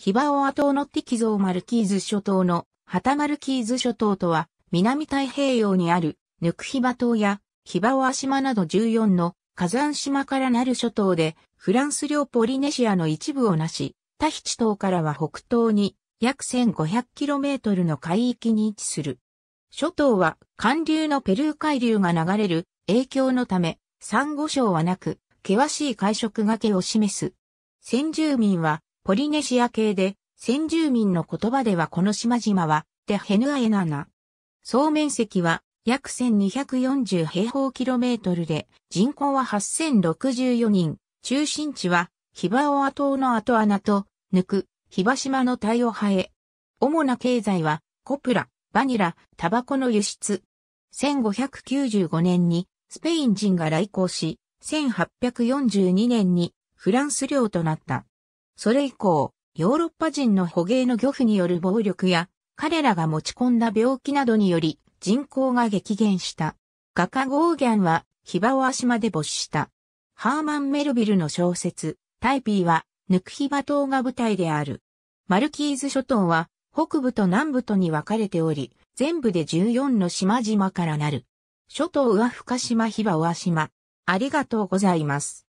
ヒバオア島のティキゾーマルキーズ諸島のハタマルキーズ諸島とは南太平洋にあるヌクヒバ島やヒバオア島など14の火山島からなる諸島でフランス領ポリネシアの一部をなし、タヒチ島からは北東に約 1500km の海域に位置する。諸島は寒流のペルー海流が流れる影響のため、サンゴ礁はなく、険しい海食がけを示す。先住民はポリネシア系で、先住民の言葉ではこの島々は、テヘヌアエナナ。総面積は約1240平方キロメートルで、人口は8064人、中心地は、ヒバオア島のアトアナと、抜く、ヒバ島のタイオハエ。主な経済は、コプラ、バニラ、タバコの輸出。1595年に、スペイン人が来航し、1842年に、フランス領となった。それ以降、ヨーロッパ人の捕鯨の漁夫による暴力や、彼らが持ち込んだ病気などにより、人口が激減した。画家ゴーギャンは、ヒバを足まで没した。ハーマン・メルビルの小説、タイピーは、ヌクヒバ島が舞台である。マルキーズ諸島は、北部と南部とに分かれており、全部で14の島々からなる。諸島は深島ヒバオア島。ありがとうございます。